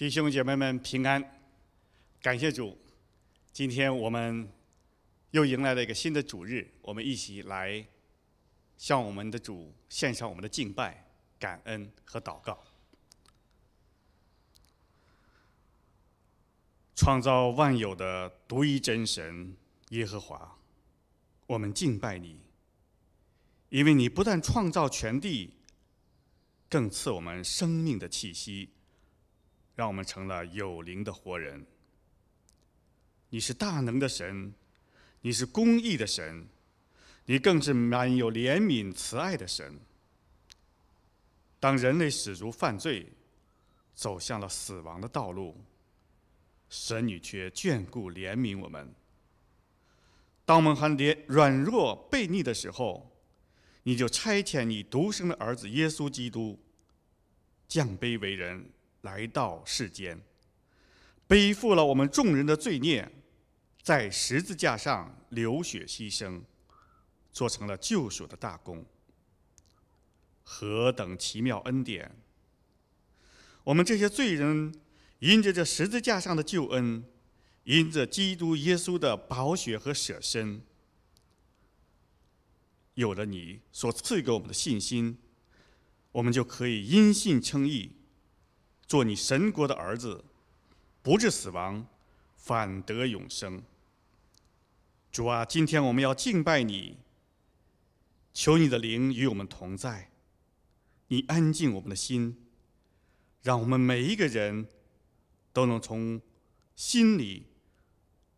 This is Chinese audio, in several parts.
弟兄姐妹们平安，感谢主！今天我们又迎来了一个新的主日，我们一起来向我们的主献上我们的敬拜、感恩和祷告。创造万有的独一真神耶和华，我们敬拜你，因为你不但创造全地，更赐我们生命的气息。让我们成了有灵的活人。你是大能的神，你是公义的神，你更是满有怜悯慈爱的神。当人类始如犯罪，走向了死亡的道路，神你却眷顾怜悯我们。当我们还软弱悖逆的时候，你就差遣你独生的儿子耶稣基督降卑为人。来到世间，背负了我们众人的罪孽，在十字架上流血牺牲，做成了救赎的大功。何等奇妙恩典！我们这些罪人，因着这十字架上的救恩，因着基督耶稣的宝血和舍身，有了你所赐给我们的信心，我们就可以因信称义。做你神国的儿子，不至死亡，反得永生。主啊，今天我们要敬拜你。求你的灵与我们同在，你安静我们的心，让我们每一个人，都能从心里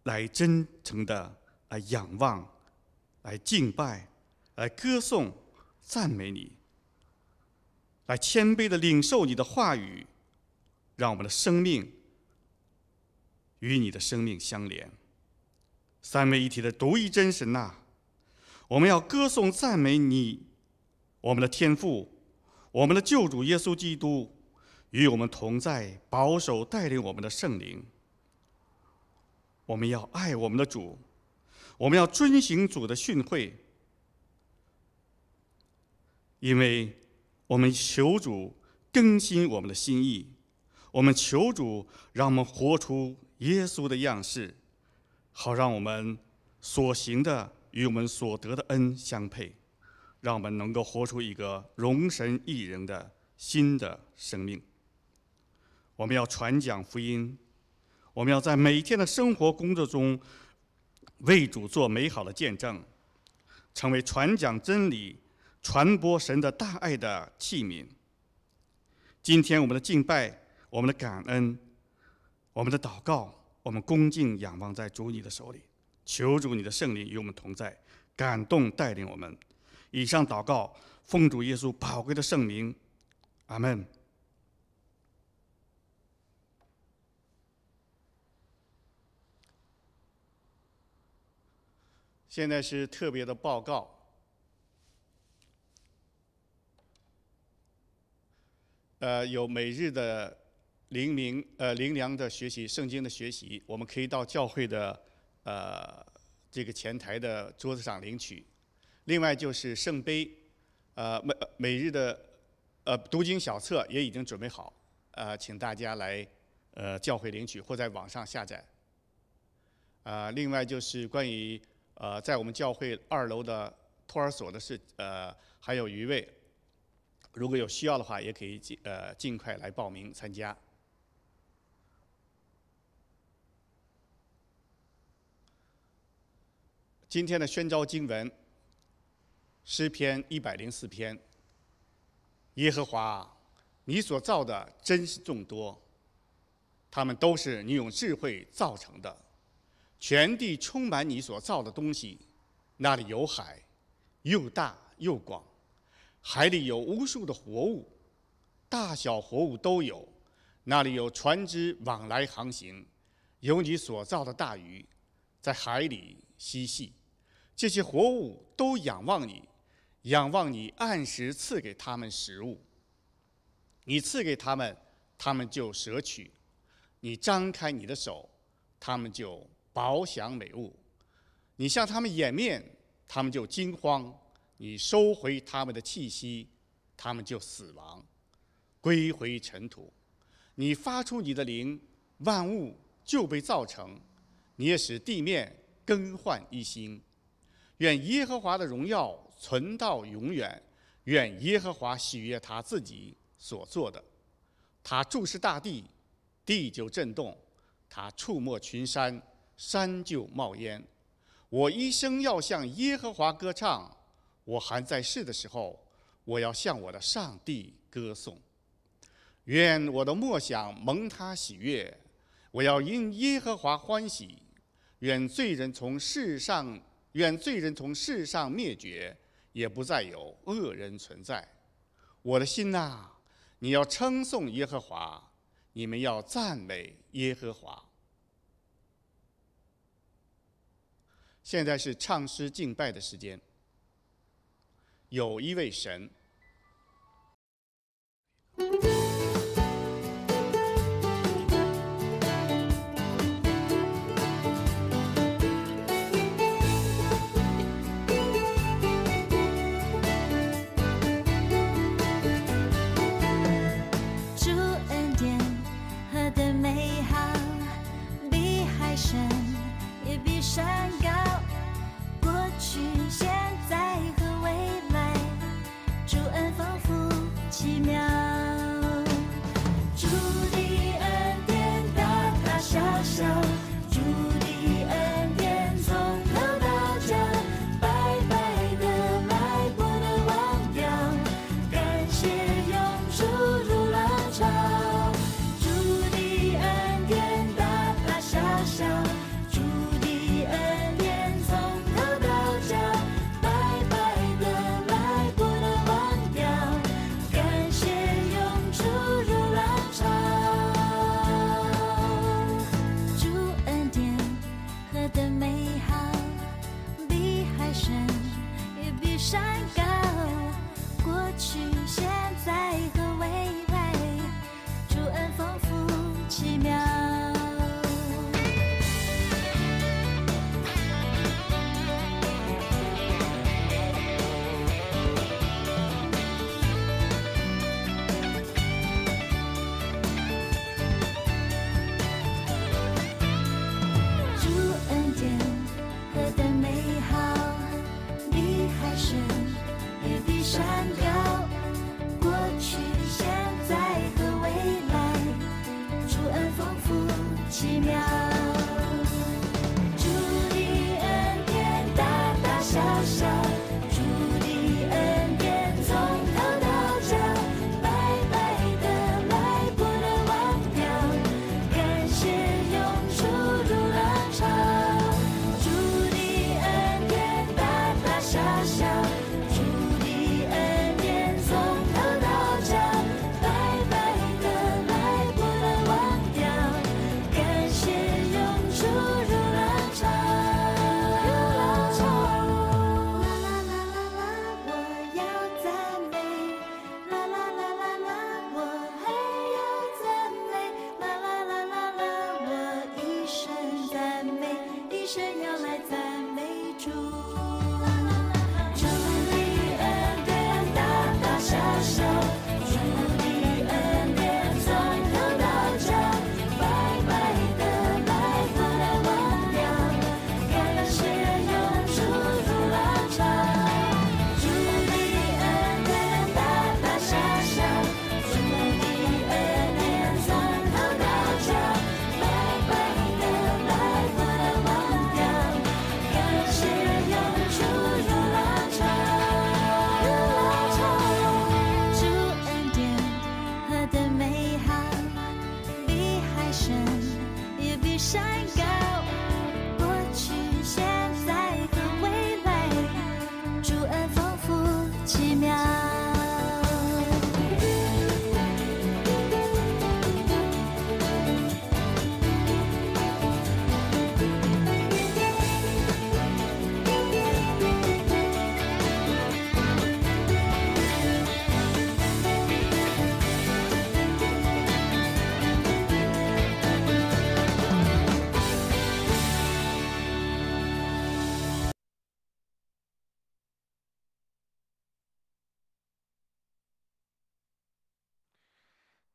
来真诚的来仰望，来敬拜，来歌颂赞美你，来谦卑的领受你的话语。让我们的生命与你的生命相连。三位一体的独一真神呐，我们要歌颂赞美你，我们的天父，我们的救主耶稣基督与我们同在，保守带领我们的圣灵。我们要爱我们的主，我们要遵行主的训诲，因为我们求主更新我们的心意。我们求主，让我们活出耶稣的样式，好让我们所行的与我们所得的恩相配，让我们能够活出一个荣神一人的新的生命。我们要传讲福音，我们要在每天的生活工作中为主做美好的见证，成为传讲真理、传播神的大爱的器皿。今天我们的敬拜。我们的感恩，我们的祷告，我们恭敬仰望在主你的手里，求主你的圣灵与我们同在，感动带领我们。以上祷告，奉主耶稣宝贵的圣名，阿门。现在是特别的报告，呃，有每日的。灵明呃，灵明的学习，圣经的学习，我们可以到教会的呃这个前台的桌子上领取。另外就是圣杯，呃，每每日的呃读经小册也已经准备好，呃，请大家来呃教会领取或在网上下载。啊，另外就是关于呃，在我们教会二楼的托儿所的事，呃，还有余位，如果有需要的话，也可以尽呃尽快来报名参加。今天的宣召经文，诗篇一百零四篇。耶和华，你所造的真实众多，他们都是你用智慧造成的。全地充满你所造的东西，那里有海，又大又广，海里有无数的活物，大小活物都有。那里有船只往来航行，有你所造的大鱼，在海里嬉戏。这些活物都仰望你，仰望你按时赐给他们食物。你赐给他们，他们就舍取；你张开你的手，他们就饱享美物；你向他们掩面，他们就惊慌；你收回他们的气息，他们就死亡，归回尘土。你发出你的灵，万物就被造成；你也使地面更换一新。愿耶和华的荣耀存到永远，愿耶和华喜悦他自己所做的。他注视大地，地就震动；他触摸群山，山就冒烟。我一生要向耶和华歌唱，我还在世的时候，我要向我的上帝歌颂。愿我的梦想蒙他喜悦，我要因耶和华欢喜。愿罪人从世上。愿罪人从世上灭绝，也不再有恶人存在。我的心呐，你要称颂耶和华，你们要赞美耶和华。现在是唱诗敬拜的时间。有一位神。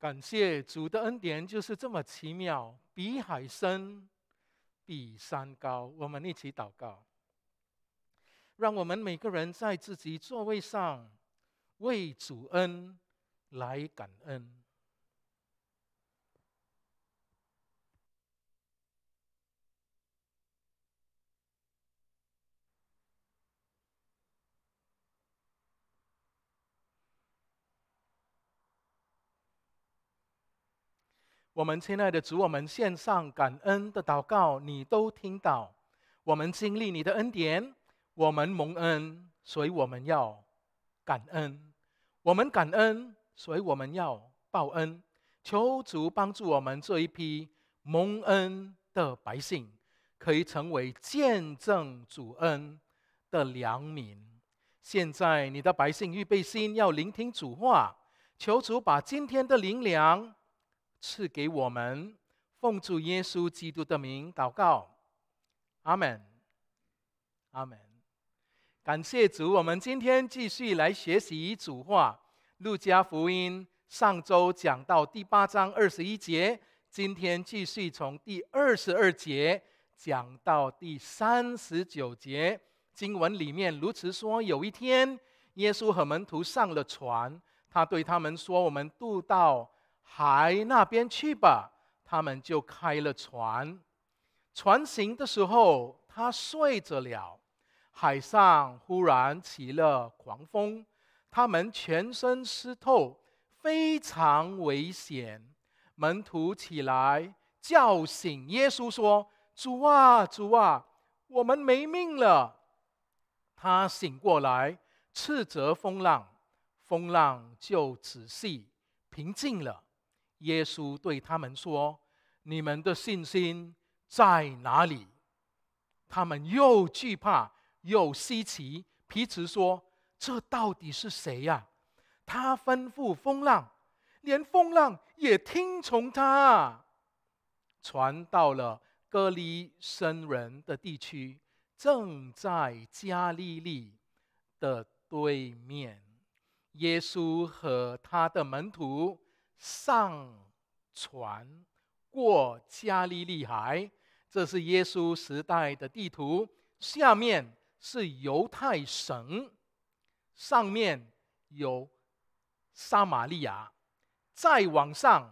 感谢主的恩典就是这么奇妙，比海深，比山高。我们一起祷告，让我们每个人在自己座位上为主恩来感恩。我们亲爱的主，我们献上感恩的祷告，你都听到。我们经历你的恩典，我们蒙恩，所以我们要感恩。我们感恩，所以我们要报恩。求主帮助我们这一批蒙恩的百姓，可以成为见证主恩的良民。现在你的百姓预备心，要聆听主话。求主把今天的灵粮。赐给我们，奉主耶稣基督的名祷告，阿门，阿门。感谢主，我们今天继续来学习主话。路加福音上周讲到第八章二十一节，今天继续从第二十二节讲到第三十九节。经文里面如此说：有一天，耶稣和门徒上了船，他对他们说：“我们渡到。”海那边去吧。他们就开了船，船行的时候，他睡着了。海上忽然起了狂风，他们全身湿透，非常危险。门徒起来叫醒耶稣，说：“主啊，主啊，我们没命了！”他醒过来，斥责风浪，风浪就仔细平静了。耶稣对他们说：“你们的信心在哪里？”他们又惧怕又稀奇。皮茨说：“这到底是谁呀？”他吩咐风浪，连风浪也听从他。传到了哥尼生人的地区，正在加利利的对面。耶稣和他的门徒。上船过加利利海，这是耶稣时代的地图。下面是犹太省，上面有撒玛利亚，再往上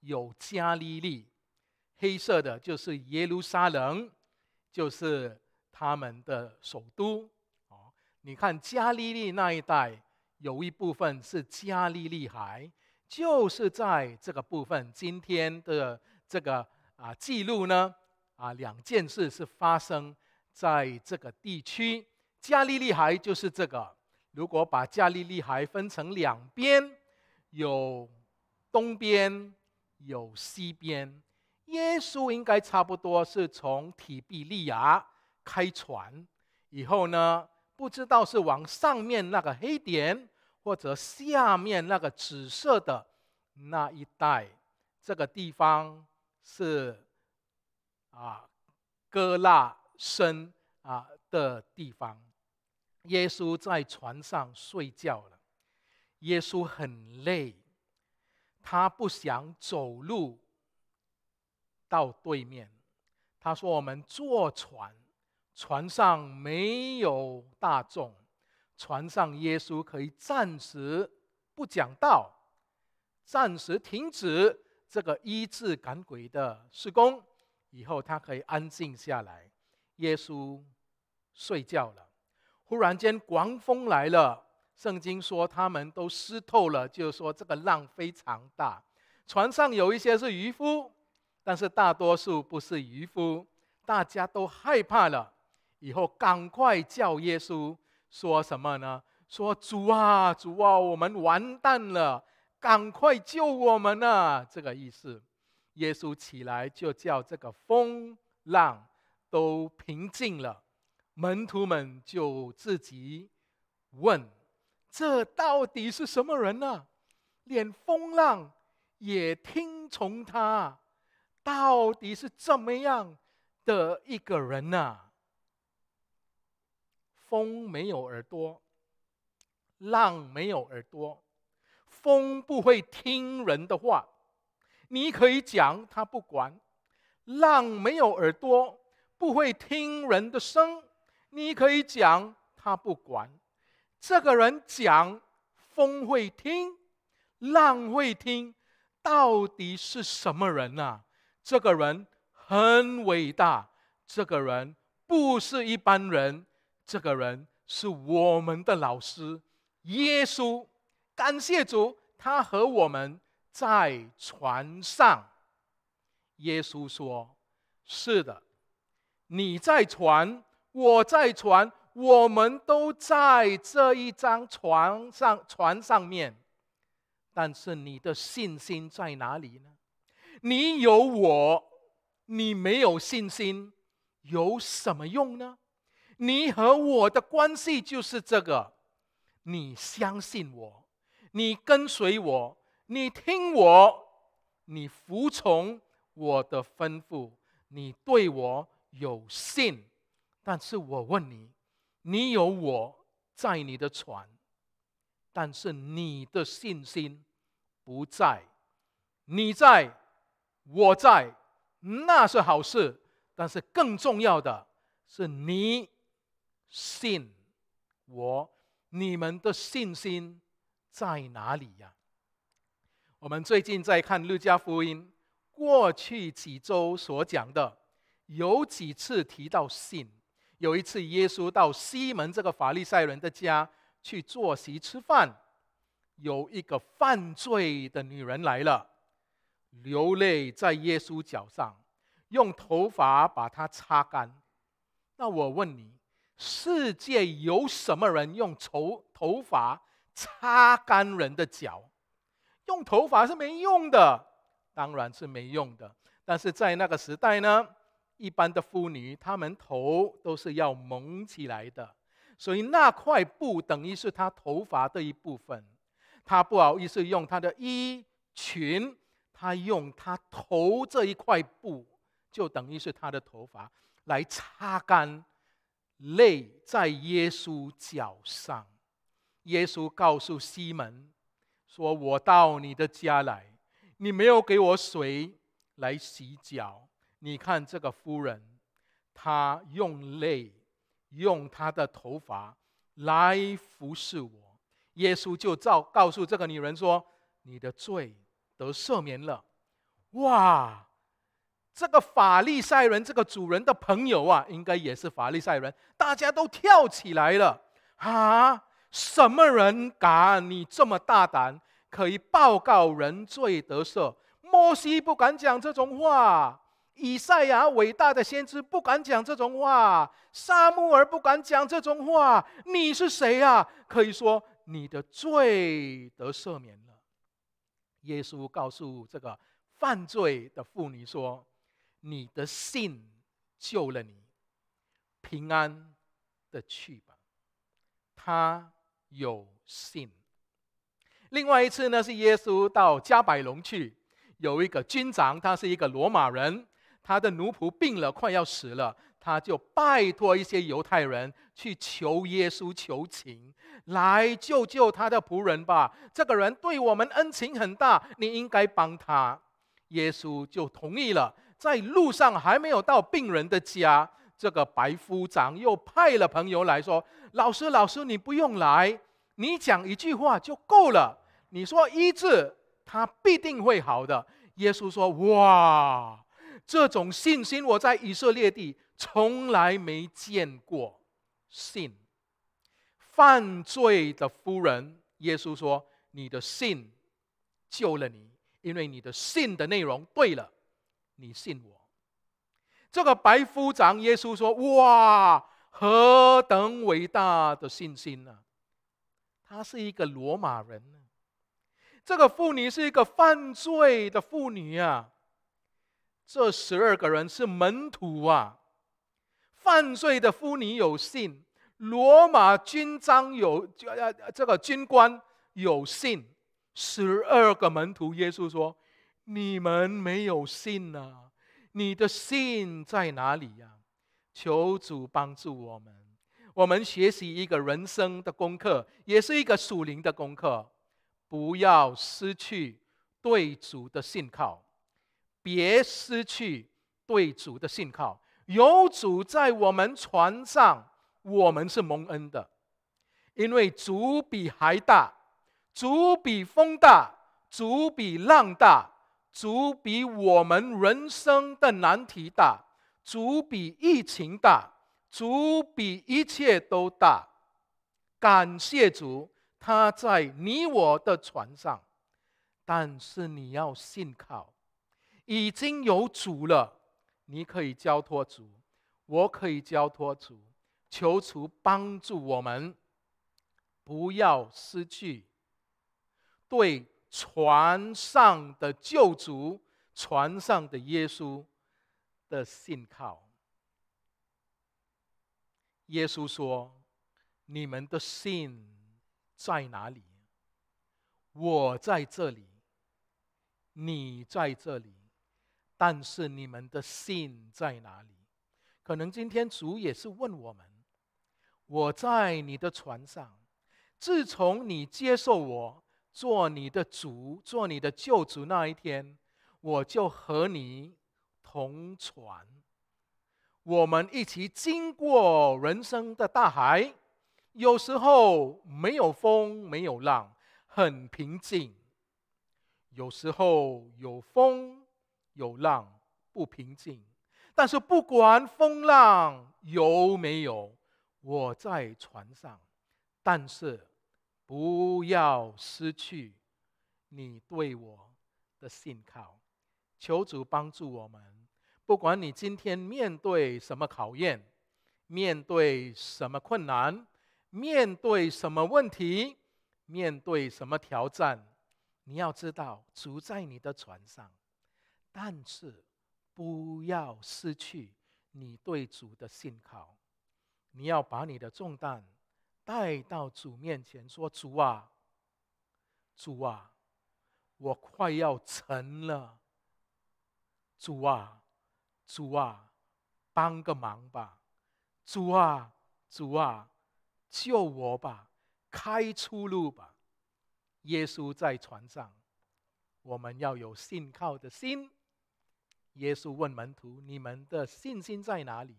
有加利利。黑色的就是耶路撒冷，就是他们的首都。哦，你看加利利那一带有一部分是加利利海。就是在这个部分，今天的这个啊记录呢，啊两件事是发生在这个地区加利利海，就是这个。如果把加利利海分成两边，有东边，有西边。耶稣应该差不多是从提比利亚开船，以后呢，不知道是往上面那个黑点。或者下面那个紫色的那一带，这个地方是啊，哥拉申啊的地方。耶稣在船上睡觉了，耶稣很累，他不想走路到对面。他说：“我们坐船，船上没有大众。”船上，耶稣可以暂时不讲道，暂时停止这个医治赶鬼的施工，以后他可以安静下来。耶稣睡觉了。忽然间，狂风来了。圣经说他们都湿透了，就是说这个浪非常大。船上有一些是渔夫，但是大多数不是渔夫，大家都害怕了。以后赶快叫耶稣。说什么呢？说主啊，主啊，我们完蛋了，赶快救我们呐！这个意思。耶稣起来就叫这个风浪都平静了。门徒们就自己问：这到底是什么人呢？连风浪也听从他，到底是怎么样的一个人呢？风没有耳朵，浪没有耳朵，风不会听人的话，你可以讲他不管；浪没有耳朵，不会听人的声，你可以讲他不管。这个人讲，风会听，浪会听，到底是什么人啊？这个人很伟大，这个人不是一般人。这个人是我们的老师，耶稣。感谢主，他和我们在船上。耶稣说：“是的，你在船，我在船，我们都在这一张船上，船上面。但是你的信心在哪里呢？你有我，你没有信心，有什么用呢？”你和我的关系就是这个：你相信我，你跟随我，你听我，你服从我的吩咐，你对我有信。但是我问你：你有我在你的船，但是你的信心不在。你在，我在，那是好事。但是更重要的是你。信我，你们的信心在哪里呀？我们最近在看《路加福音》，过去几周所讲的有几次提到信。有一次，耶稣到西门这个法利赛人的家去坐席吃饭，有一个犯罪的女人来了，流泪在耶稣脚上，用头发把它擦干。那我问你？世界有什么人用头头发擦干人的脚？用头发是没用的，当然是没用的。但是在那个时代呢，一般的妇女她们头都是要蒙起来的，所以那块布等于是她头发的一部分。她不好意思用她的衣裙，她用她头这一块布，就等于是她的头发来擦干。泪在耶稣脚上，耶稣告诉西门说：“我到你的家来，你没有给我水来洗脚。你看这个夫人，她用泪、用她的头发来服侍我。耶稣就照告诉这个女人说：‘你的罪得赦免了。’哇！”这个法利赛人，这个主人的朋友啊，应该也是法利赛人。大家都跳起来了啊！什么人敢你这么大胆，可以报告人罪得赦？摩西不敢讲这种话，以赛亚伟大的先知不敢讲这种话，沙穆尔不敢讲这种话。你是谁啊？可以说你的罪得赦免了。耶稣告诉这个犯罪的妇女说。你的信救了你，平安的去吧。他有信。另外一次呢，是耶稣到加百隆去，有一个军长，他是一个罗马人，他的奴仆病了，快要死了，他就拜托一些犹太人去求耶稣求情，来救救他的仆人吧。这个人对我们恩情很大，你应该帮他。耶稣就同意了。在路上还没有到病人的家，这个白夫长又派了朋友来说：“老师，老师，你不用来，你讲一句话就够了。你说医治，他必定会好的。”耶稣说：“哇，这种信心我在以色列地从来没见过。”信犯罪的夫人，耶稣说：“你的信救了你，因为你的信的内容对了。”你信我，这个白夫长耶稣说：“哇，何等伟大的信心呢？他是一个罗马人呢。这个妇女是一个犯罪的妇女啊。这十二个人是门徒啊，犯罪的妇女有信，罗马军章有这这个军官有信，十二个门徒，耶稣说。”你们没有信呢？你的信在哪里呀？求主帮助我们。我们学习一个人生的功课，也是一个属灵的功课。不要失去对主的信靠，别失去对主的信靠。有主在我们船上，我们是蒙恩的，因为主比海大，主比风大，主比浪大。主比我们人生的难题大，主比疫情大，主比一切都大。感谢主，他在你我的船上。但是你要信靠，已经有主了，你可以交托主，我可以交托主，求主帮助我们，不要失去对。船上的救主，船上的耶稣的信靠。耶稣说：“你们的信在哪里？我在这里，你在这里，但是你们的信在哪里？”可能今天主也是问我们：“我在你的船上，自从你接受我。”做你的主，做你的救主那一天，我就和你同船。我们一起经过人生的大海，有时候没有风没有浪，很平静；有时候有风有浪，不平静。但是不管风浪有没有，我在船上。但是。不要失去你对我的信靠，求主帮助我们。不管你今天面对什么考验，面对什么困难，面对什么问题，面对什么挑战，你要知道主在你的船上。但是不要失去你对主的信靠，你要把你的重担。带到主面前说：“主啊，主啊，我快要沉了。主啊，主啊，帮个忙吧！主啊，主啊，救我吧，开出路吧！”耶稣在船上，我们要有信靠的心。耶稣问门徒：“你们的信心在哪里？”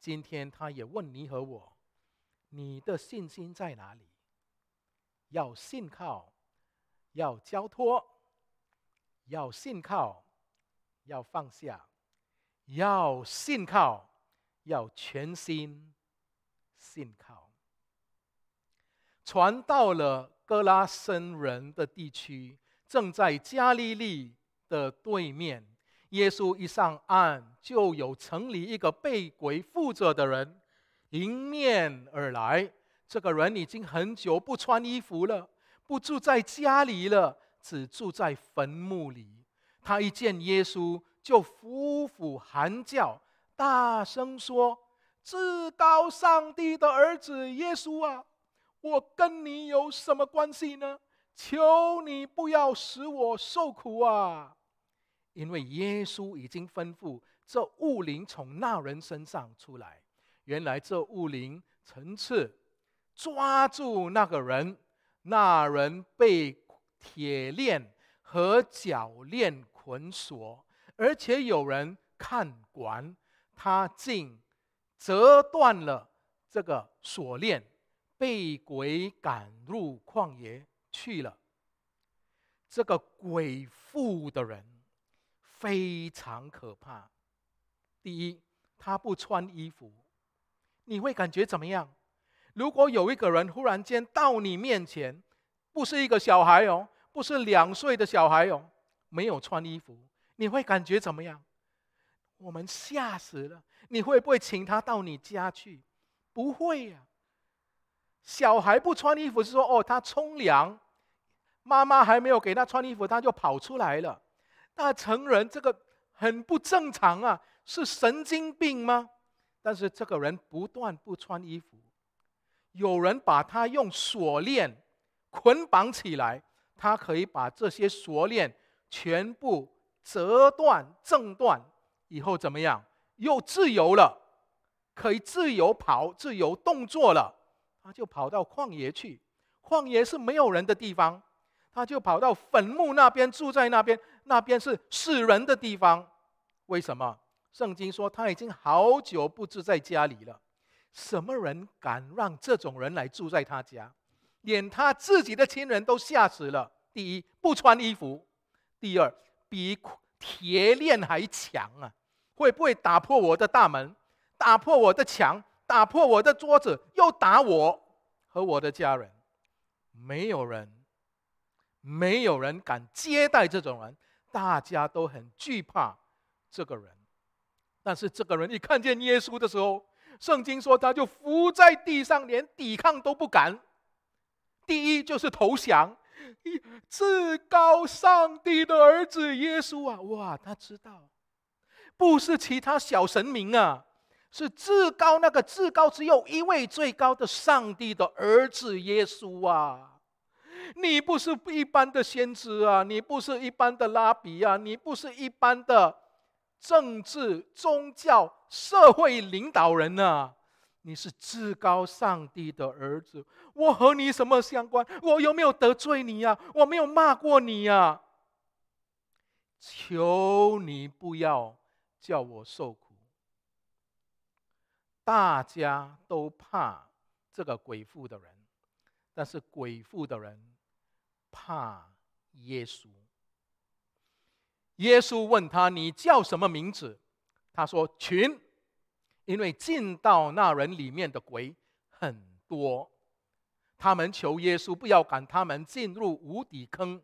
今天他也问你和我。你的信心在哪里？要信靠，要交托，要信靠，要放下，要信靠，要全心信靠。传到了哥拉森人的地区，正在加利利的对面。耶稣一上岸，就有城里一个被鬼附着的人。迎面而来，这个人已经很久不穿衣服了，不住在家里了，只住在坟墓里。他一见耶稣，就俯伏喊叫，大声说：“至高上帝的儿子耶稣啊，我跟你有什么关系呢？求你不要使我受苦啊！因为耶稣已经吩咐这雾灵从那人身上出来。”原来这雾灵层次抓住那个人，那人被铁链和脚链捆锁，而且有人看管。他竟折断了这个锁链，被鬼赶入旷野去了。这个鬼附的人非常可怕。第一，他不穿衣服。你会感觉怎么样？如果有一个人忽然间到你面前，不是一个小孩哦，不是两岁的小孩哦，没有穿衣服，你会感觉怎么样？我们吓死了！你会不会请他到你家去？不会呀。小孩不穿衣服是说哦，他冲凉，妈妈还没有给他穿衣服，他就跑出来了。那成人这个很不正常啊，是神经病吗？但是这个人不断不穿衣服，有人把他用锁链捆绑起来，他可以把这些锁链全部折断挣断，以后怎么样？又自由了，可以自由跑、自由动作了。他就跑到旷野去，旷野是没有人的地方，他就跑到坟墓那边住在那边，那边是死人的地方，为什么？圣经说他已经好久不住在家里了，什么人敢让这种人来住在他家？连他自己的亲人都吓死了。第一，不穿衣服；第二，比铁链还强啊！会不会打破我的大门？打破我的墙？打破我的桌子？又打我和我的家人？没有人，没有人敢接待这种人，大家都很惧怕这个人。但是这个人一看见耶稣的时候，圣经说他就伏在地上，连抵抗都不敢。第一就是投降。至高上帝的儿子耶稣啊，哇，他知道，不是其他小神明啊，是至高那个至高，只有一位最高的上帝的儿子耶稣啊。你不是一般的先知啊，你不是一般的拉比啊，你不是一般的。政治、宗教、社会领导人呢？你是至高上帝的儿子，我和你什么相关？我有没有得罪你呀？我没有骂过你呀！求你不要叫我受苦。大家都怕这个鬼妇的人，但是鬼妇的人怕耶稣。耶稣问他：“你叫什么名字？”他说：“群。”因为进到那人里面的鬼很多，他们求耶稣不要赶他们进入无底坑，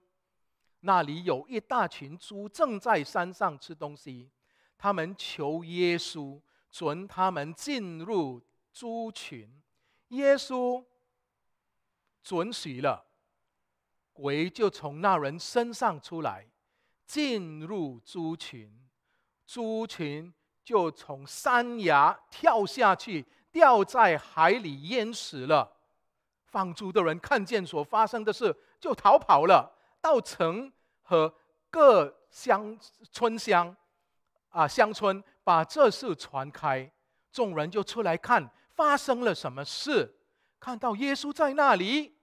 那里有一大群猪正在山上吃东西。他们求耶稣准他们进入猪群，耶稣准许了，鬼就从那人身上出来。进入猪群，猪群就从山崖跳下去，掉在海里淹死了。放猪的人看见所发生的事，就逃跑了。到城和各乡村乡，啊乡村，把这事传开，众人就出来看发生了什么事。看到耶稣在那里，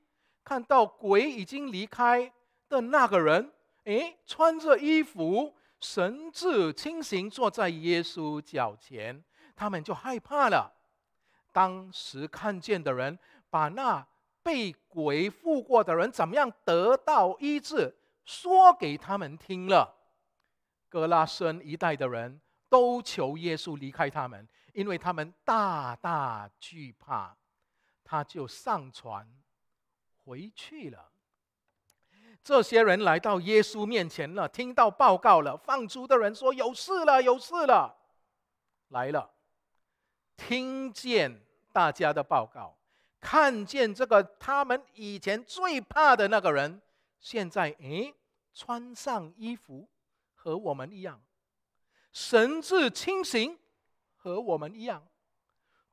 看到鬼已经离开的那个人。诶，穿着衣服，神志清醒，坐在耶稣脚前，他们就害怕了。当时看见的人，把那被鬼附过的人怎么样得到医治，说给他们听了。哥拉森一带的人都求耶稣离开他们，因为他们大大惧怕。他就上船回去了。这些人来到耶稣面前了，听到报告了。放猪的人说：“有事了，有事了。”来了，听见大家的报告，看见这个他们以前最怕的那个人，现在诶，穿上衣服，和我们一样，神志清醒，和我们一样，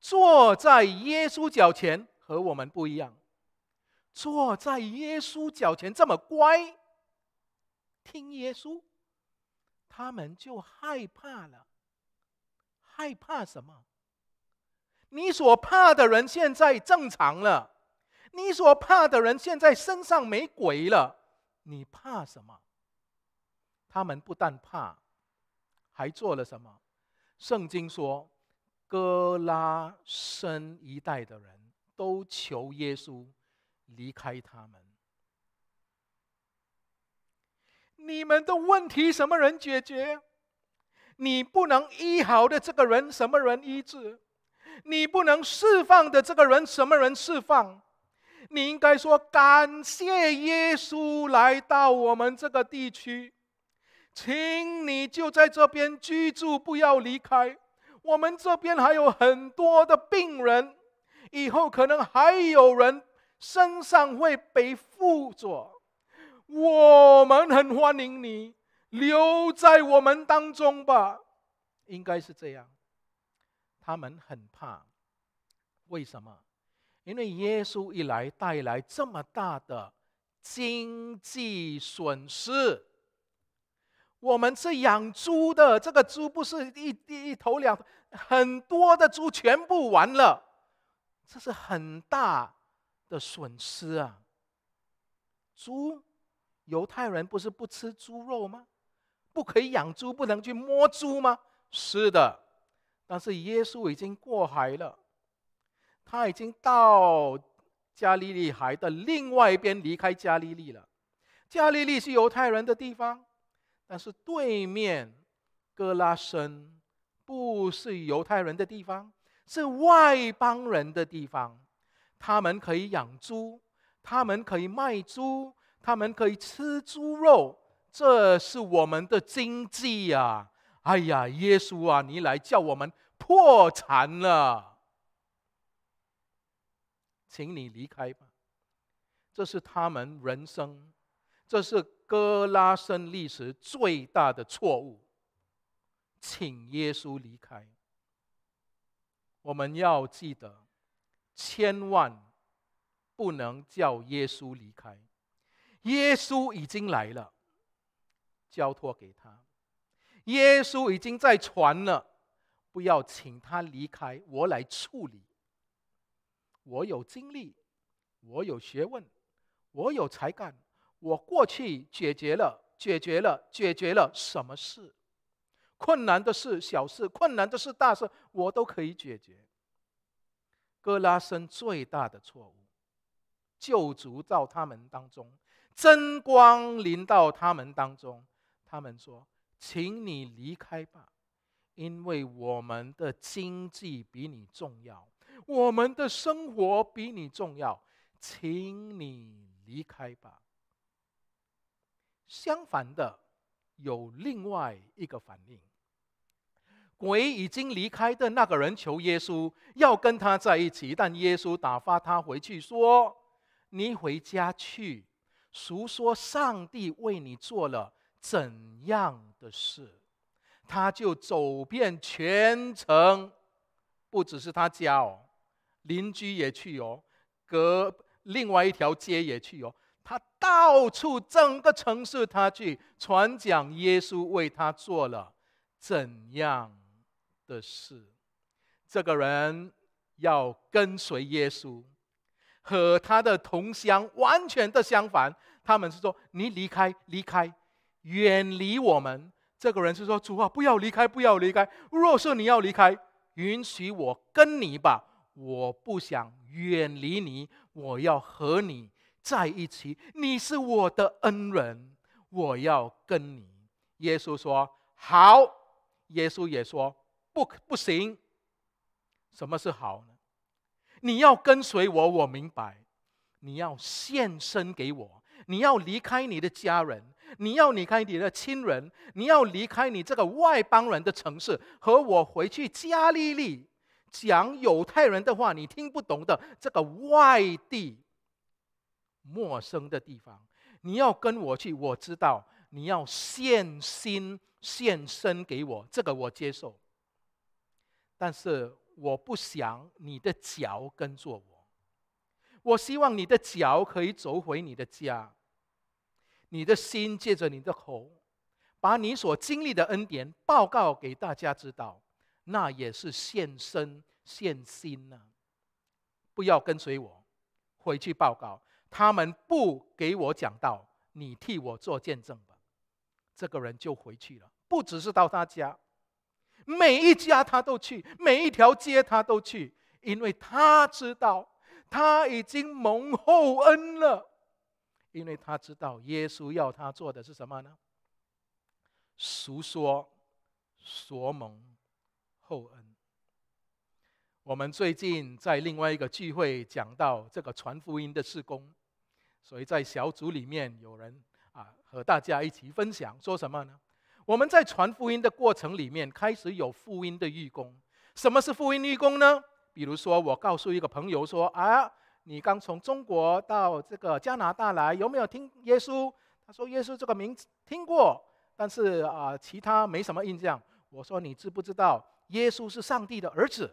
坐在耶稣脚前，和我们不一样。坐在耶稣脚前这么乖，听耶稣，他们就害怕了。害怕什么？你所怕的人现在正常了，你所怕的人现在身上没鬼了，你怕什么？他们不但怕，还做了什么？圣经说，哥拉申一代的人都求耶稣。离开他们，你们的问题什么人解决？你不能医好的这个人什么人医治？你不能释放的这个人什么人释放？你应该说感谢耶稣来到我们这个地区，请你就在这边居住，不要离开。我们这边还有很多的病人，以后可能还有人。身上会被负着，我们很欢迎你留在我们当中吧，应该是这样。他们很怕，为什么？因为耶稣一来，带来这么大的经济损失。我们是养猪的，这个猪不是一一头两，很多的猪全部完了，这是很大。的损失啊！猪，犹太人不是不吃猪肉吗？不可以养猪，不能去摸猪吗？是的。但是耶稣已经过海了，他已经到加利利海的另外一边，离开加利利了。加利利是犹太人的地方，但是对面哥拉森不是犹太人的地方，是外邦人的地方。他们可以养猪，他们可以卖猪，他们可以吃猪肉，这是我们的经济呀！哎呀，耶稣啊，你来叫我们破产了，请你离开吧。这是他们人生，这是哥拉生历史最大的错误，请耶稣离开。我们要记得。千万不能叫耶稣离开，耶稣已经来了，交托给他。耶稣已经在传了，不要请他离开，我来处理。我有经历，我有学问，我有才干，我过去解决了解决了解决了什么事？困难的事、小事，困难的事、大事，我都可以解决。哥拉森最大的错误，救赎到他们当中，真光临到他们当中，他们说：“请你离开吧，因为我们的经济比你重要，我们的生活比你重要，请你离开吧。”相反的，有另外一个反应。鬼已经离开的那个人求耶稣要跟他在一起，但耶稣打发他回去说：“你回家去，诉说上帝为你做了怎样的事。”他就走遍全城，不只是他家哦，邻居也去哦，隔另外一条街也去哦，他到处整个城市他去传讲耶稣为他做了怎样。的是，这个人要跟随耶稣，和他的同乡完全的相反。他们是说：“你离开，离开，远离我们。”这个人是说：“主啊，不要离开，不要离开。若是你要离开，允许我跟你吧。我不想远离你，我要和你在一起。你是我的恩人，我要跟你。”耶稣说：“好。”耶稣也说。不不行！什么是好呢？你要跟随我，我明白。你要献身给我，你要离开你的家人，你要离开你的亲人，你要离开你这个外邦人的城市，和我回去加利利讲犹太人的话，你听不懂的这个外地陌生的地方，你要跟我去。我知道你要献心献身给我，这个我接受。但是我不想你的脚跟着我，我希望你的脚可以走回你的家。你的心借着你的口，把你所经历的恩典报告给大家知道，那也是献身献心呢。不要跟随我，回去报告。他们不给我讲道，你替我做见证吧。这个人就回去了，不只是到他家。每一家他都去，每一条街他都去，因为他知道他已经蒙厚恩了，因为他知道耶稣要他做的是什么呢？俗说，所蒙厚恩。我们最近在另外一个聚会讲到这个传福音的事工，所以在小组里面有人啊和大家一起分享，说什么呢？我们在传福音的过程里面，开始有福音的义工。什么是福音义工呢？比如说，我告诉一个朋友说：“啊，你刚从中国到这个加拿大来，有没有听耶稣？”他说：“耶稣这个名字听过，但是啊，其他没什么印象。”我说：“你知不知道耶稣是上帝的儿子？”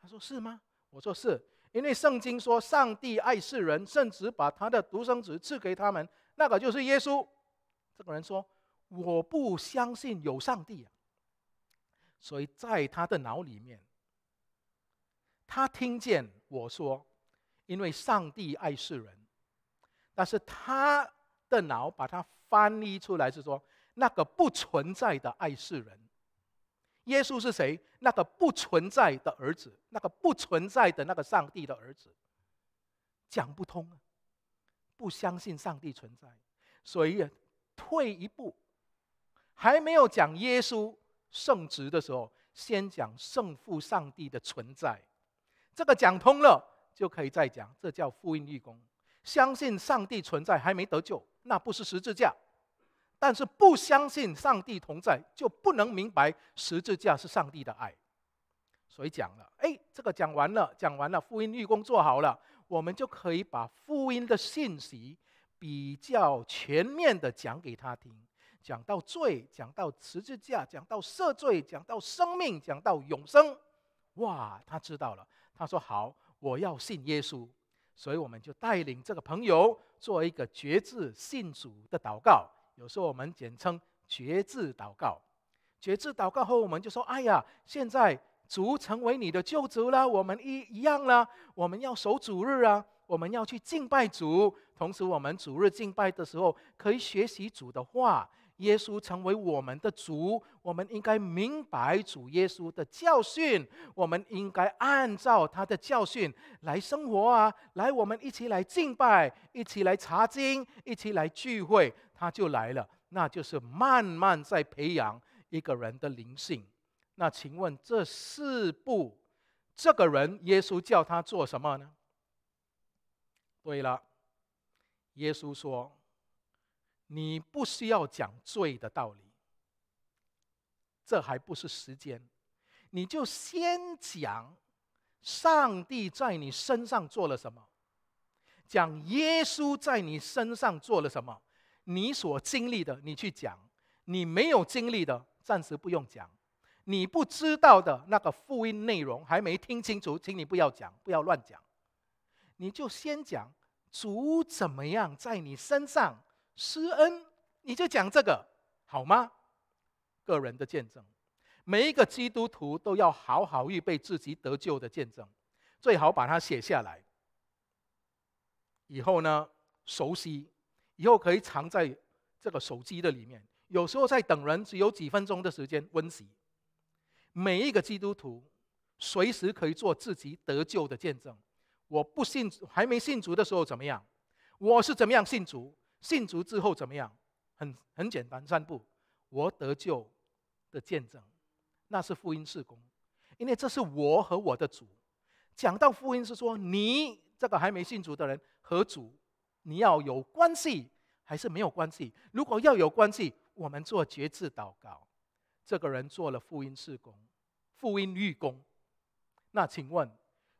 他说：“是吗？”我说：“是因为圣经说上帝爱世人，甚至把他的独生子赐给他们，那个就是耶稣。”这个人说。我不相信有上帝，所以在他的脑里面，他听见我说：“因为上帝爱世人。”但是他的脑把它翻译出来是说：“那个不存在的爱世人，耶稣是谁？那个不存在的儿子，那个不存在的那个上帝的儿子。”讲不通啊！不相信上帝存在，所以退一步。还没有讲耶稣圣职的时候，先讲圣父上帝的存在。这个讲通了，就可以再讲。这叫福音预工。相信上帝存在，还没得救，那不是十字架；但是不相信上帝同在，就不能明白十字架是上帝的爱。所以讲了，哎，这个讲完了，讲完了，福音预工做好了，我们就可以把福音的信息比较全面的讲给他听。讲到罪，讲到十字架，讲到赦罪，讲到生命，讲到永生，哇！他知道了，他说：“好，我要信耶稣。”所以我们就带领这个朋友做一个决志信主的祷告，有时候我们简称决志祷告。决志祷告后，我们就说：“哎呀，现在主成为你的救主了，我们一一样了。我们要守主日啊，我们要去敬拜主。同时，我们主日敬拜的时候，可以学习主的话。”耶稣成为我们的主，我们应该明白主耶稣的教训，我们应该按照他的教训来生活啊！来，我们一起来敬拜，一起来查经，一起来聚会，他就来了。那就是慢慢在培养一个人的灵性。那请问这四步，这个人耶稣叫他做什么呢？对了，耶稣说。你不需要讲罪的道理，这还不是时间，你就先讲，上帝在你身上做了什么，讲耶稣在你身上做了什么，你所经历的你去讲，你没有经历的暂时不用讲，你不知道的那个福音内容还没听清楚，请你不要讲，不要乱讲，你就先讲主怎么样在你身上。施恩，你就讲这个好吗？个人的见证，每一个基督徒都要好好预备自己得救的见证，最好把它写下来。以后呢，熟悉以后可以藏在这个手机的里面。有时候在等人，只有几分钟的时间温习。每一个基督徒随时可以做自己得救的见证。我不信，还没信主的时候怎么样？我是怎么样信主？信主之后怎么样？很很简单，三步，我得救的见证，那是福音事工，因为这是我和我的主。讲到福音是说，你这个还没信主的人和主，你要有关系还是没有关系？如果要有关系，我们做节制祷告。这个人做了福音事工、福音律工，那请问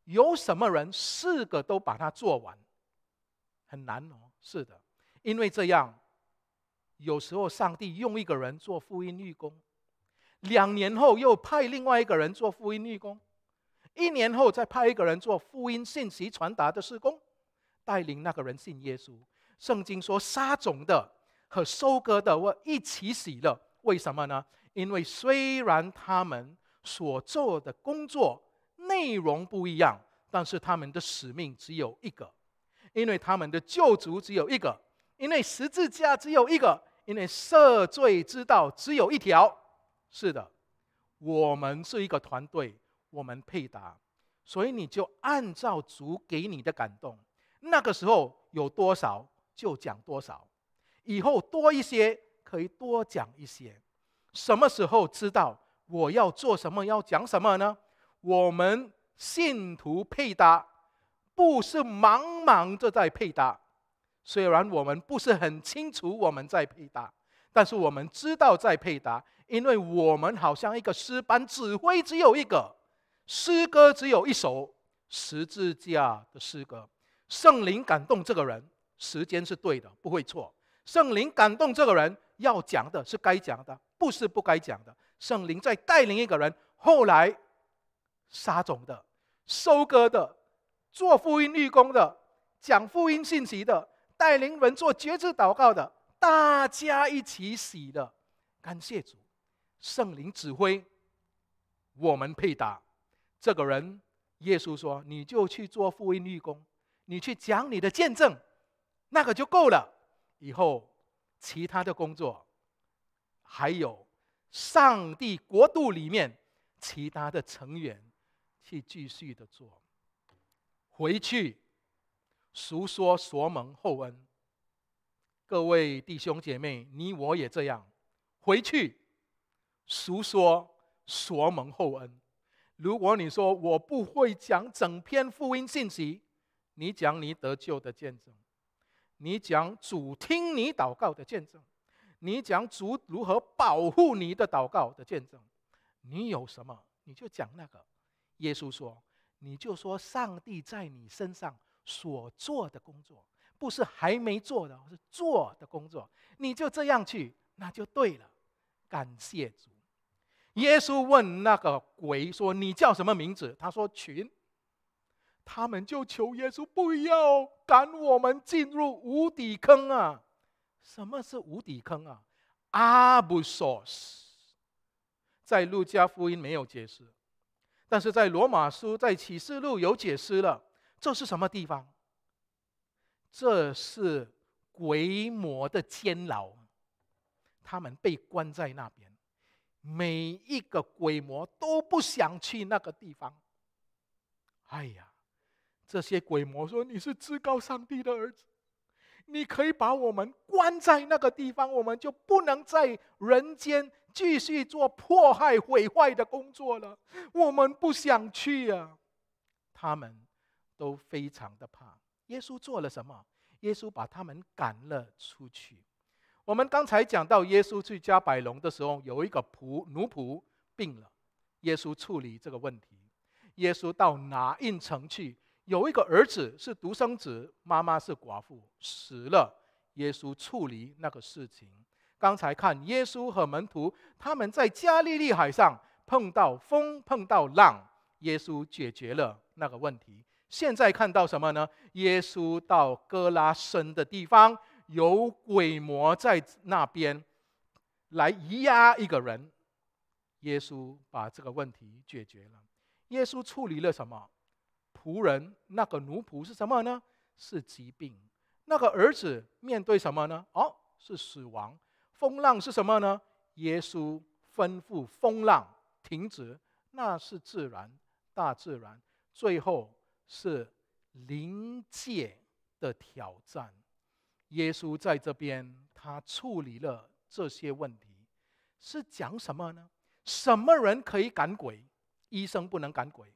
有什么人四个都把它做完？很难哦，是的。因为这样，有时候上帝用一个人做福音义工，两年后又派另外一个人做福音义工，一年后再派一个人做福音信息传达的施工，带领那个人信耶稣。圣经说：“撒种的和收割的，我一起死了。”为什么呢？因为虽然他们所做的工作内容不一样，但是他们的使命只有一个，因为他们的救赎只有一个。因为十字架只有一个，因为赦罪之道只有一条。是的，我们是一个团队，我们配搭，所以你就按照主给你的感动，那个时候有多少就讲多少，以后多一些可以多讲一些。什么时候知道我要做什么，要讲什么呢？我们信徒配搭，不是忙忙的在配搭。虽然我们不是很清楚我们在配搭，但是我们知道在配搭，因为我们好像一个诗班，指挥只有一个，诗歌只有一首《十字架的诗歌》，圣灵感动这个人，时间是对的，不会错。圣灵感动这个人要讲的是该讲的，不是不该讲的。圣灵在带领一个人，后来撒种的、收割的、做福音力工的、讲福音信息的。带领人做绝志祷告的，大家一起洗的，感谢主，圣灵指挥，我们配打这个人。耶稣说：“你就去做福音义工，你去讲你的见证，那个就够了。以后其他的工作，还有上帝国度里面其他的成员，去继续的做，回去。”俗说所蒙厚恩，各位弟兄姐妹，你我也这样回去俗说所蒙厚恩。如果你说我不会讲整篇福音信息，你讲你得救的见证，你讲主听你祷告的见证，你讲主如何保护你的祷告的见证，你有什么你就讲那个。耶稣说，你就说上帝在你身上。所做的工作，不是还没做的，是做的工作。你就这样去，那就对了。感谢主。耶稣问那个鬼说：“你叫什么名字？”他说：“群。”他们就求耶稣不要赶我们进入无底坑啊！什么是无底坑啊？阿布索斯，在路加福音没有解释，但是在罗马书、在启示录有解释了。这是什么地方？这是鬼魔的监牢，他们被关在那边。每一个鬼魔都不想去那个地方。哎呀，这些鬼魔说：“你是至高上帝的儿子，你可以把我们关在那个地方，我们就不能在人间继续做迫害、毁坏的工作了。我们不想去呀。”他们。都非常的怕。耶稣做了什么？耶稣把他们赶了出去。我们刚才讲到，耶稣去加百隆的时候，有一个仆奴仆病了，耶稣处理这个问题。耶稣到拿印城去，有一个儿子是独生子，妈妈是寡妇，死了，耶稣处理那个事情。刚才看耶稣和门徒，他们在加利利海上碰到风碰到浪，耶稣解决了那个问题。现在看到什么呢？耶稣到哥拉申的地方，有鬼魔在那边来压一个人。耶稣把这个问题解决了。耶稣处理了什么？仆人那个奴仆是什么呢？是疾病。那个儿子面对什么呢？哦，是死亡。风浪是什么呢？耶稣吩咐风浪停止，那是自然，大自然。最后。是临界的挑战。耶稣在这边，他处理了这些问题，是讲什么呢？什么人可以赶鬼？医生不能赶鬼，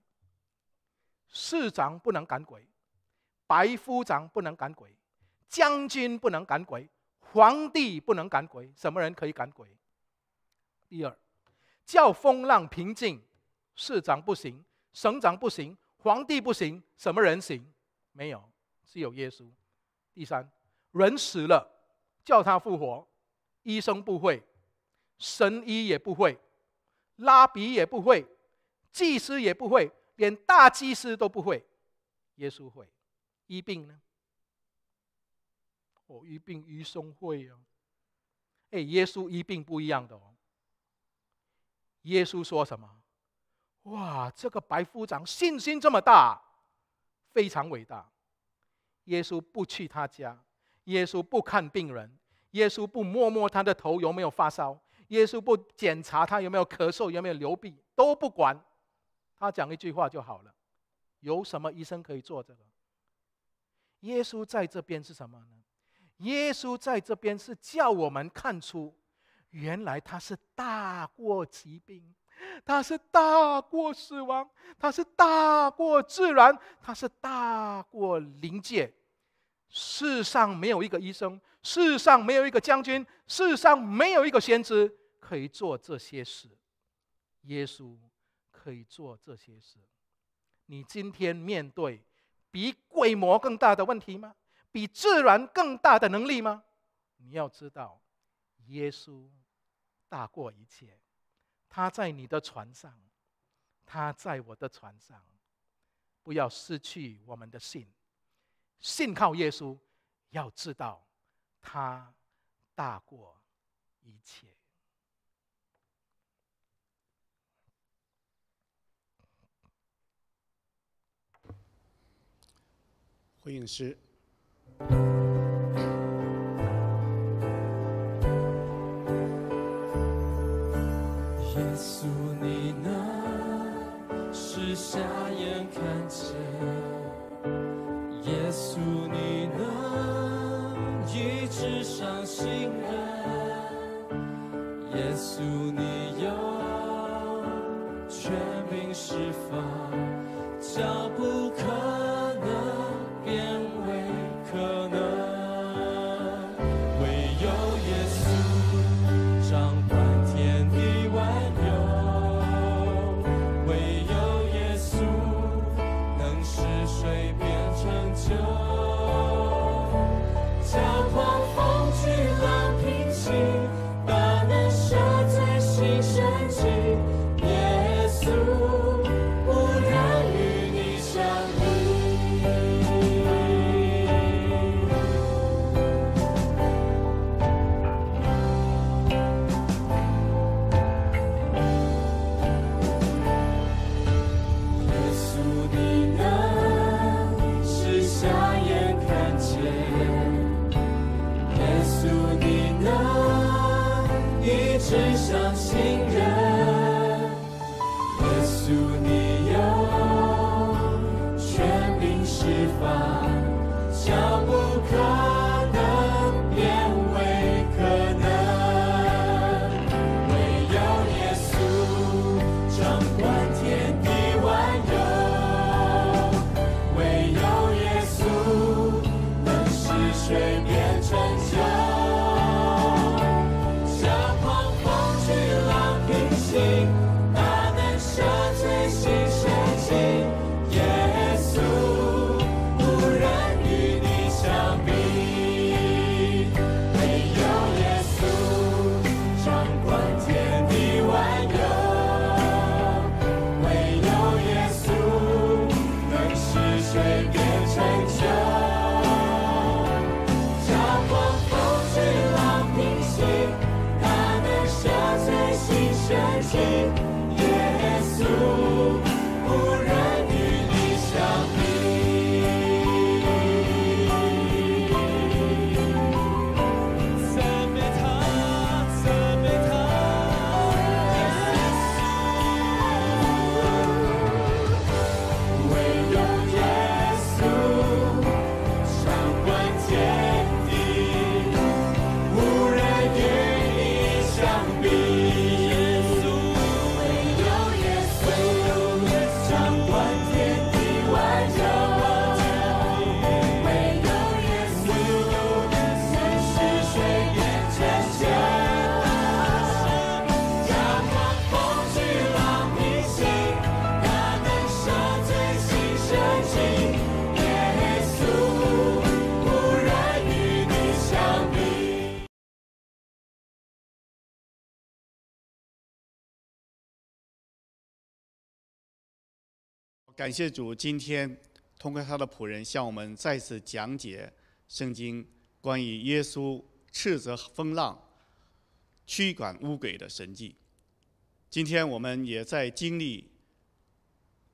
市长不能赶鬼，白夫长不能赶鬼，将军不能赶鬼，皇帝不能赶鬼。什么人可以赶鬼？第二，叫风浪平静，市长不行，省长不行。皇帝不行，什么人行？没有，只有耶稣。第三，人死了叫他复活，医生不会，神医也不会，拉比也不会，祭司也不会，连大祭司都不会，耶稣会。医病呢？哦，医病医生会哦。哎，耶稣医病不一样的哦。耶稣说什么？哇，这个白夫长信心这么大，非常伟大。耶稣不去他家，耶稣不看病人，耶稣不摸摸他的头有没有发烧，耶稣不检查他有没有咳嗽、有没有流鼻，都不管。他讲一句话就好了。有什么医生可以做这个？耶稣在这边是什么呢？耶稣在这边是叫我们看出，原来他是大过疾病。他是大过死亡，他是大过自然，他是大过灵界。世上没有一个医生，世上没有一个将军，世上没有一个先知可以做这些事。耶稣可以做这些事。你今天面对比鬼魔更大的问题吗？比自然更大的能力吗？你要知道，耶稣大过一切。他在你的船上，他在我的船上，不要失去我们的信，信靠耶稣，要知道，他大过一切。回应诗。耶稣，你能使瞎眼看见；耶稣，你能医治伤心人；耶稣，你有权柄释放，叫不可。感谢主，今天通过他的仆人向我们再次讲解圣经关于耶稣斥责风浪、驱赶乌鬼的神迹。今天我们也在经历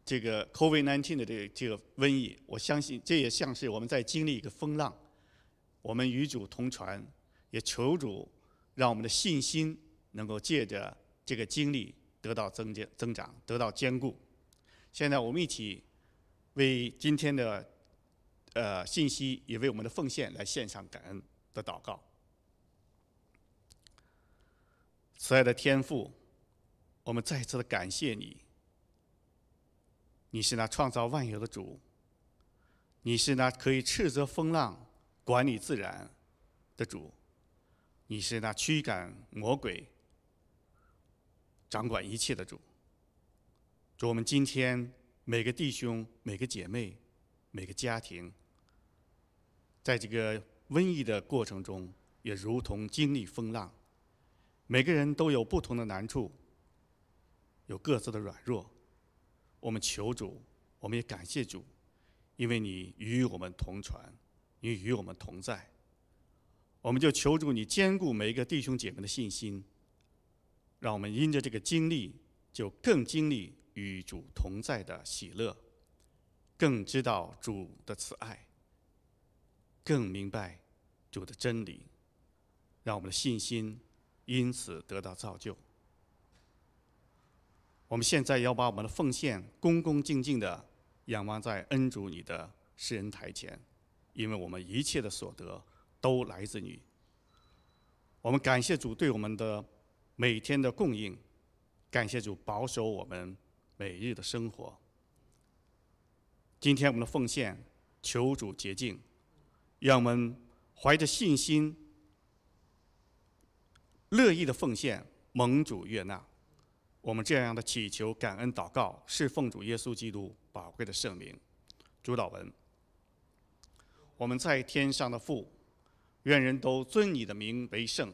这个 COVID-19 的这个这个瘟疫，我相信这也像是我们在经历一个风浪。我们与主同船，也求主让我们的信心能够借着这个经历得到增加、增长、得到坚固。现在我们一起为今天的呃信息，也为我们的奉献来献上感恩的祷告。慈爱的天父，我们再次的感谢你。你是那创造万有的主，你是那可以斥责风浪、管理自然的主，你是那驱赶魔鬼、掌管一切的主。主，我们今天每个弟兄、每个姐妹、每个家庭，在这个瘟疫的过程中，也如同经历风浪。每个人都有不同的难处，有各自的软弱。我们求主，我们也感谢主，因为你与我们同船，你与我们同在。我们就求助你兼顾每一个弟兄姐妹的信心，让我们因着这个经历，就更经历。与主同在的喜乐，更知道主的慈爱，更明白主的真理，让我们的信心因此得到造就。我们现在要把我们的奉献恭恭敬敬的仰望在恩主你的施恩台前，因为我们一切的所得都来自你。我们感谢主对我们的每天的供应，感谢主保守我们。每日的生活。今天我们的奉献，求主洁净，让我们怀着信心，乐意的奉献，蒙主悦纳。我们这样的祈求、感恩、祷告，是奉主耶稣基督宝贵的圣名。主祷文：我们在天上的父，愿人都尊你的名为圣，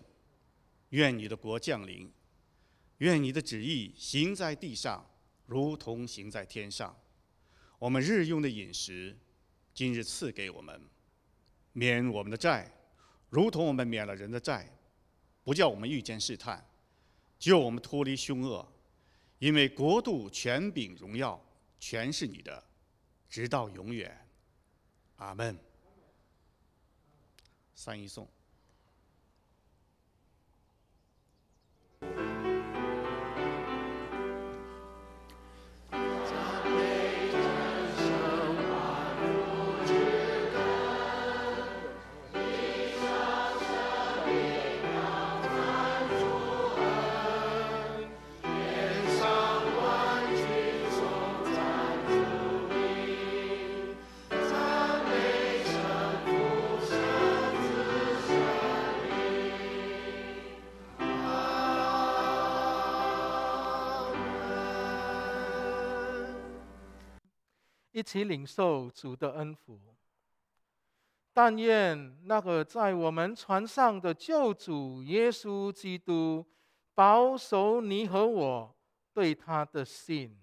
愿你的国降临，愿你的旨意行在地上。如同行在天上，我们日用的饮食，今日赐给我们，免我们的债，如同我们免了人的债，不叫我们遇见试探，救我们脱离凶恶，因为国度、权柄、荣耀，全是你的，直到永远。阿门。三一颂。一起领受主的恩福。但愿那个在我们船上的救主耶稣基督保守你和我对他的信。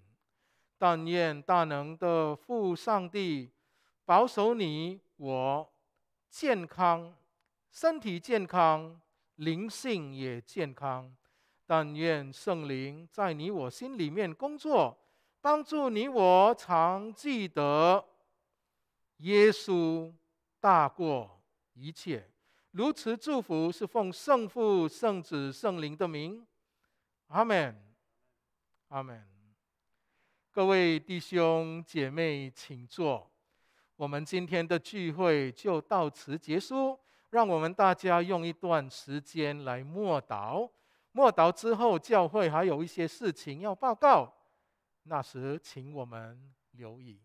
但愿大能的父上帝保守你我健康，身体健康，灵性也健康。但愿圣灵在你我心里面工作。帮助你，我常记得耶稣大过一切。如此祝福是奉圣父、圣子、圣灵的名。阿门，阿门。各位弟兄姐妹，请坐。我们今天的聚会就到此结束。让我们大家用一段时间来默祷。默祷之后，教会还有一些事情要报告。那时，请我们留意。